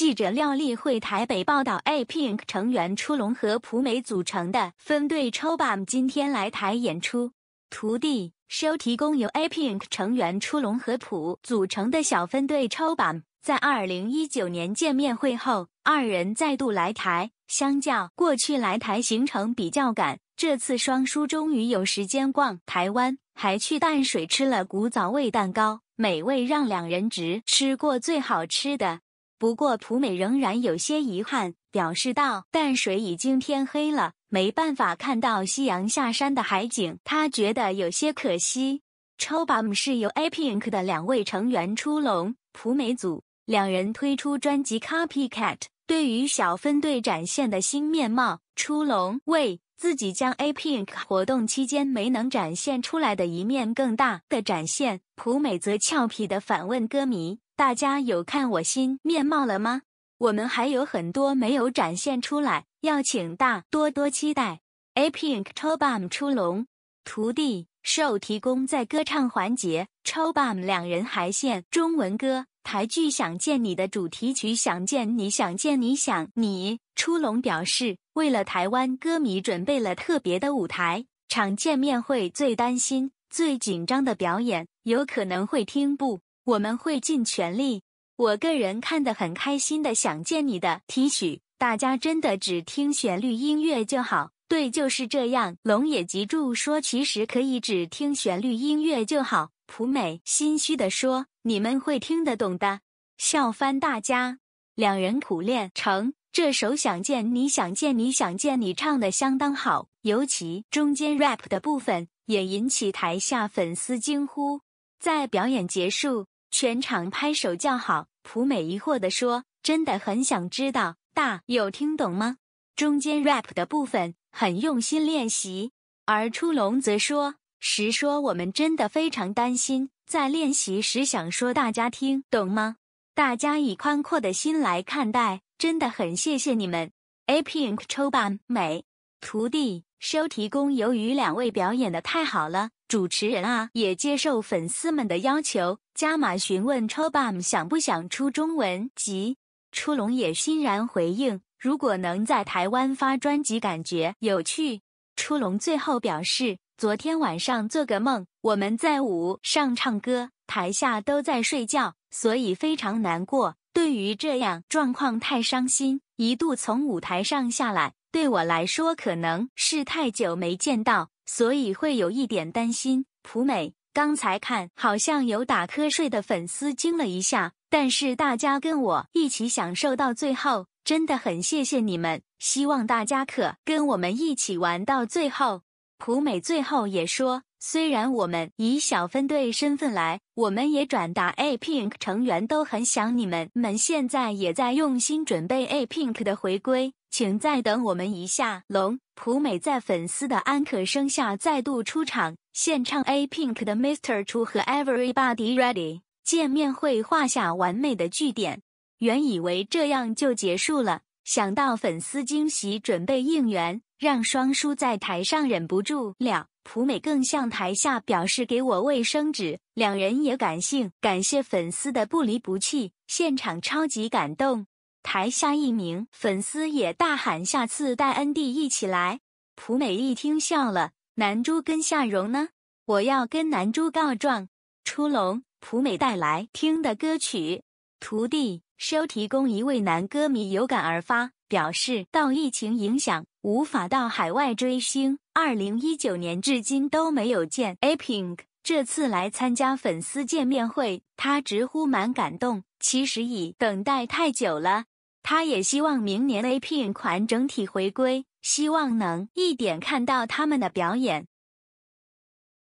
记者廖丽慧台北报道，A Pink 成员出龙和普美组成的分队 Chobam 今天来台演出。show 提供由 A Pink 成员出龙和普组成的小分队 Chobam，在2019年见面会后，二人再度来台。相较过去来台行程比较赶，这次双姝终于有时间逛台湾，还去淡水吃了古早味蛋糕，美味让两人直吃过最好吃的。不过，朴美仍然有些遗憾，表示道：“淡水已经天黑了，没办法看到夕阳下山的海景，她觉得有些可惜。”《Chobam》是由 A Pink 的两位成员出龙、朴美组两人推出专辑《Copy Cat》。对于小分队展现的新面貌，出龙为自己将 A Pink 活动期间没能展现出来的一面更大的展现，朴美则俏皮的反问歌迷。大家有看我新面貌了吗？我们还有很多没有展现出来，要请大多多期待。A Pink Chobam 出笼，徒弟 Show 提供在歌唱环节，Chobam 两人还献中文歌《台剧想见你的主题曲想见你想见你想你》。出笼表示为了台湾歌迷准备了特别的舞台场见面会，最担心、最紧张的表演有可能会听不。我们会尽全力。我个人看得很开心的，想见你的 T 恤。大家真的只听旋律音乐就好。对，就是这样。龙野吉住说，其实可以只听旋律音乐就好。普美心虚的说，你们会听得懂的，笑翻大家。两人苦练成这首《想见你》，想见你，想见你，唱的相当好，尤其中间 rap 的部分也引起台下粉丝惊呼。在表演结束。全场拍手叫好。普美疑惑地说：“真的很想知道，大有听懂吗？”中间 rap 的部分很用心练习，而出龙则说：“实说，我们真的非常担心。在练习时想说大家听懂吗？大家以宽阔的心来看待，真的很谢谢你们。”A Pink 抽版美徒弟收提供由于两位表演的太好了。主持人啊，也接受粉丝们的要求，加码询问抽 b a m 想不想出中文集。出龙也欣然回应，如果能在台湾发专辑，感觉有趣。出龙最后表示，昨天晚上做个梦，我们在舞上唱歌，台下都在睡觉，所以非常难过。对于这样状况太伤心，一度从舞台上下来。对我来说，可能是太久没见到。所以会有一点担心。普美刚才看好像有打瞌睡的粉丝惊了一下，但是大家跟我一起享受到最后，真的很谢谢你们。希望大家可跟我们一起玩到最后。普美最后也说：“虽然我们以小分队身份来，我们也转达 A Pink 成员都很想你们，们现在也在用心准备 A Pink 的回归，请再等我们一下。”龙、普美在粉丝的安可声下再度出场，献唱 A Pink 的《Mr. Chu》和《Everybody Ready》，见面会画下完美的句点。原以为这样就结束了。想到粉丝惊喜，准备应援，让双叔在台上忍不住了。朴美更向台下表示：“给我卫生纸。”两人也感性，感谢粉丝的不离不弃，现场超级感动。台下一名粉丝也大喊：“下次带恩弟一起来！”朴美一听笑了：“南珠跟夏蓉呢？我要跟南珠告状。”出笼，朴美带来听的歌曲。徒弟收提供一位男歌迷有感而发，表示到疫情影响无法到海外追星，二零一九年至今都没有见 A Pink，这次来参加粉丝见面会，他直呼蛮感动，其实已等待太久了，他也希望明年 A Pink 团整体回归，希望能一点看到他们的表演。